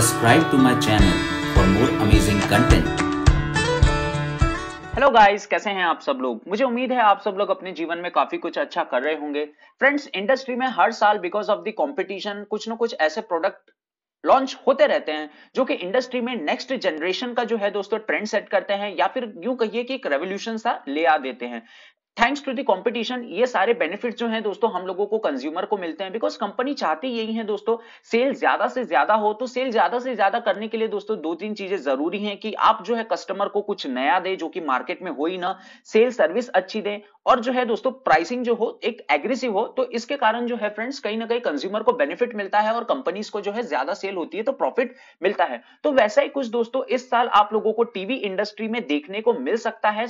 subscribe to my channel for more amazing content. Hello guys कैसे हैं आप सब लोग मुझे उम्मीद है आप सब लोग अपने जीवन में काफी कुछ अच्छा कर रहे होंगे फ्रेंड्स इंडस्ट्री में हर साल बिकॉज ऑफ द कंपटीशन कुछ ना कुछ ऐसे प्रोडक्ट लॉन्च होते रहते हैं जो कि इंडस्ट्री में नेक्स्ट जनरेशन का जो है दोस्तों ट्रेंड सेट करते हैं या फिर यूं कहिए कि एक रेवोल्यूशन सा ले आ देते हैं थैंक्स टू द कंपटीशन ये सारे बेनिफिट जो हैं दोस्तों हम लोगों को कंज्यूमर को मिलते हैं बिकॉज कंपनी चाहती यही है दोस्तों सेल ज्यादा से ज्यादा हो तो सेल ज्यादा से ज्यादा करने के लिए दोस्तों दो तीन चीजें जरूरी हैं कि आप जो है कस्टमर को कुछ नया दे जो कि मार्केट में हो ही ना सेल सर्विस अच्छी दें और जो है दोस्तों प्राइसिंग जो हो एक एग्रेसिव हो तो इसके कारण जो है फ्रेंड्स कहीं ना कहीं कंज्यूमर को बेनिफिट मिलता है और कंपनीज को जो है ज्यादा सेल होती है तो प्रॉफिट मिलता है तो वैसा ही कुछ दोस्तों इस साल आप लोगों को टीवी इंडस्ट्री में देखने को मिल सकता है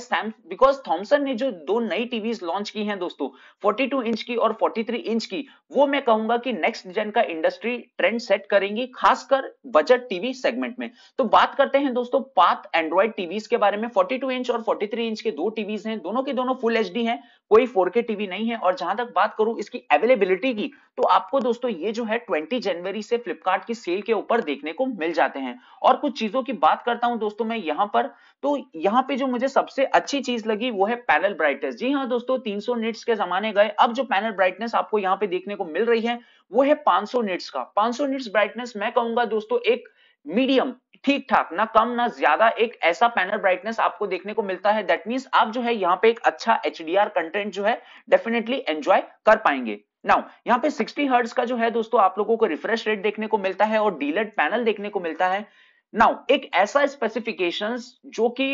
बिकॉज थॉम्सन ने जो दो नई नई टीवी लॉन्च की है दोस्तों 42 इंच की और 43 इंच की वो मैं कहूंगा कि नेक्स्ट जेन का इंडस्ट्री ट्रेंड सेट करेंगी खासकर बजट टीवी सेगमेंट में तो बात करते हैं दोस्तों पाथ एंड्रॉइड टीवी के बारे में 42 इंच और 43 इंच के दो टीवीज हैं दोनों के दोनों फुल एच हैं कोई 4K टीवी नहीं है और जहां तक बात करूं इसकी अवेलेबिलिटी की तो आपको दोस्तों ये जो है 20 जनवरी से फ्लिपकार्ट की सेल के ऊपर देखने को मिल जाते हैं और कुछ चीजों की बात करता हूं दोस्तों मैं यहां पर तो यहाँ पे जो मुझे सबसे अच्छी चीज लगी वो है पैनल ब्राइटनेस जी हाँ दोस्तों 300 निट्स के जमाने गए अब जो पैनल ब्राइटनेस आपको यहाँ पे देखने को मिल रही है वो है 500 निट्स का 500 निट्स ब्राइटनेस मैं कहूंगा दोस्तों एक मीडियम ठीक ठाक ना कम ना ज्यादा एक ऐसा पैनल ब्राइटनेस आपको देखने को मिलता है दैट मीन्स आप जो है यहाँ पे एक अच्छा एच कंटेंट जो है डेफिनेटली एंजॉय कर पाएंगे नाउ यहाँ पे 60 हर्ट्ज का जो है दोस्तों आप लोगों को रिफ्रेश रेट देखने को मिलता है और डीलेट पैनल देखने को मिलता है नाउ एक ऐसा स्पेसिफिकेशन जो कि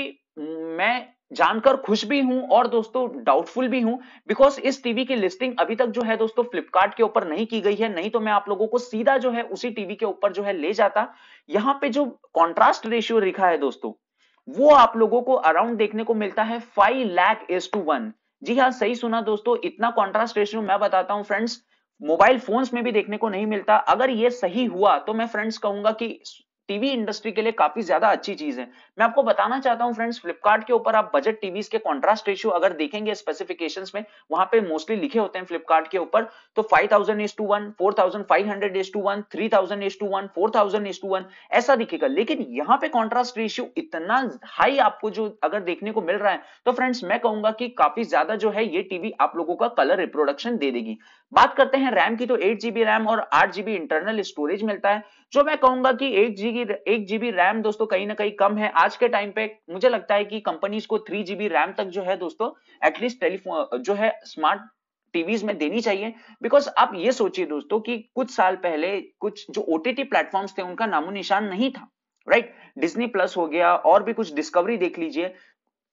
मैं जानकर खुश भी हूं और दोस्तों डाउटफुल भी हूं बिकॉज इस टीवी की लिस्टिंग अभी तक जो है दोस्तों फ्लिपकार्ट के ऊपर नहीं की गई है नहीं तो मैं आप लोगों को सीधा जो है उसी टीवी के ऊपर जो है ले जाता यहां पे जो कॉन्ट्रास्ट रेशियो लिखा है दोस्तों वो आप लोगों को अराउंड देखने को मिलता है five lakh S two one जी हाँ सही सुना दोस्तों इतना कॉन्ट्रास्ट रेशियो मैं बताता हूँ फ्रेंड्स मोबाइल फोन्स में भी देखने को नहीं मिलता अगर ये सही हुआ तो मैं फ्रेंड्स कहूंगा कि टीवी इंडस्ट्री के लिए काफी ज्यादा अच्छी चीज है मैं आपको बताना चाहता हूँ फ्रेंड्स फ्लिपकार्ट के ऊपर आप बजट टीवी के कॉन्ट्रास्ट रेशियो अगर देखेंगे स्पेसिफिकेशन में वहां पे मोस्टली लिखे होते हैं फ्लिपकार्ट के ऊपर तो five thousand S two one four thousand five hundred S two one three thousand S two one four thousand S two one ऐसा दिखेगा लेकिन यहाँ पे कॉन्ट्रास्ट रेशियो इतना हाई आपको जो अगर देखने को मिल रहा है तो फ्रेंड्स मैं कहूंगा कि काफी ज्यादा जो है ये टीवी आप लोगों का कलर रिप्रोडक्शन दे देगी बात करते हैं रैम की तो एट जीबी रैम और आठ जीबी इंटरनल स्टोरेज मिलता है जो मैं कहूंगा कि एक जीबी एक जीबी रैम दोस्तों कहीं ना कहीं कम है आज के टाइम पे मुझे लगता है कि कंपनीज को थ्री जीबी रैम तक जो है दोस्तों एटलीस्ट टेलीफोन जो है स्मार्ट टीवीज में देनी चाहिए बिकॉज आप ये सोचिए दोस्तों कि कुछ साल पहले कुछ जो ओटीटी प्लेटफॉर्म्स थे उनका नामो निशान नहीं था राइट डिज्नी प्लस हो गया और भी कुछ डिस्कवरी देख लीजिए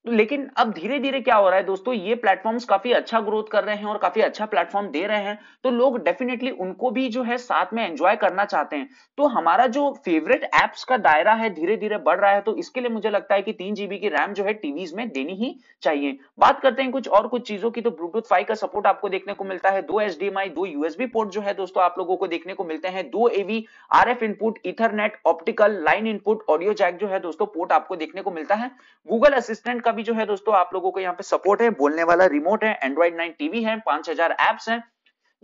लेकिन अब धीरे धीरे क्या हो रहा है दोस्तों ये प्लेटफॉर्म्स काफी अच्छा ग्रोथ कर रहे हैं और काफी अच्छा प्लेटफॉर्म दे रहे हैं तो लोग डेफिनेटली उनको भी जो है साथ में एंजॉय करना चाहते हैं तो हमारा जो फेवरेट एप्स का दायरा है धीरे धीरे बढ़ रहा है तो इसके लिए मुझे लगता है कि तीन जीबी की रैम जो है टीवीज में देनी ही चाहिए बात करते हैं कुछ और कुछ चीजों की तो ब्लूटूथ फाइव का सपोर्ट आपको देखने को मिलता है दो एच दो यूएसबी पोर्ट जो है दोस्तों आप लोगों को देखने को मिलते हैं दो AV R F input ethernet optical line input audio jack जो है दोस्तों पोर्ट आपको देखने को मिलता है गूगल असिस्टेंट का का भी जो है दोस्तों आप लोगों को यहाँ पे सपोर्ट है बोलने वाला रिमोट है एंड्रॉइड नाइन टीवी है पांच हजार एप्स है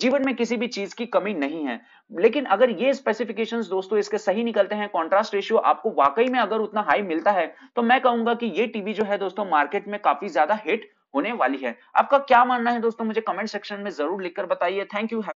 जीवन में किसी भी चीज की कमी नहीं है लेकिन अगर ये स्पेसिफिकेशंस दोस्तों इसके सही निकलते हैं कॉन्ट्रास्ट रेशियो आपको वाकई में अगर उतना हाई मिलता है तो मैं कहूंगा कि ये टीवी जो है दोस्तों मार्केट में काफी ज्यादा हिट होने वाली है आपका क्या मानना है दोस्तों मुझे कमेंट सेक्शन में जरूर लिखकर बताइए थैंक यू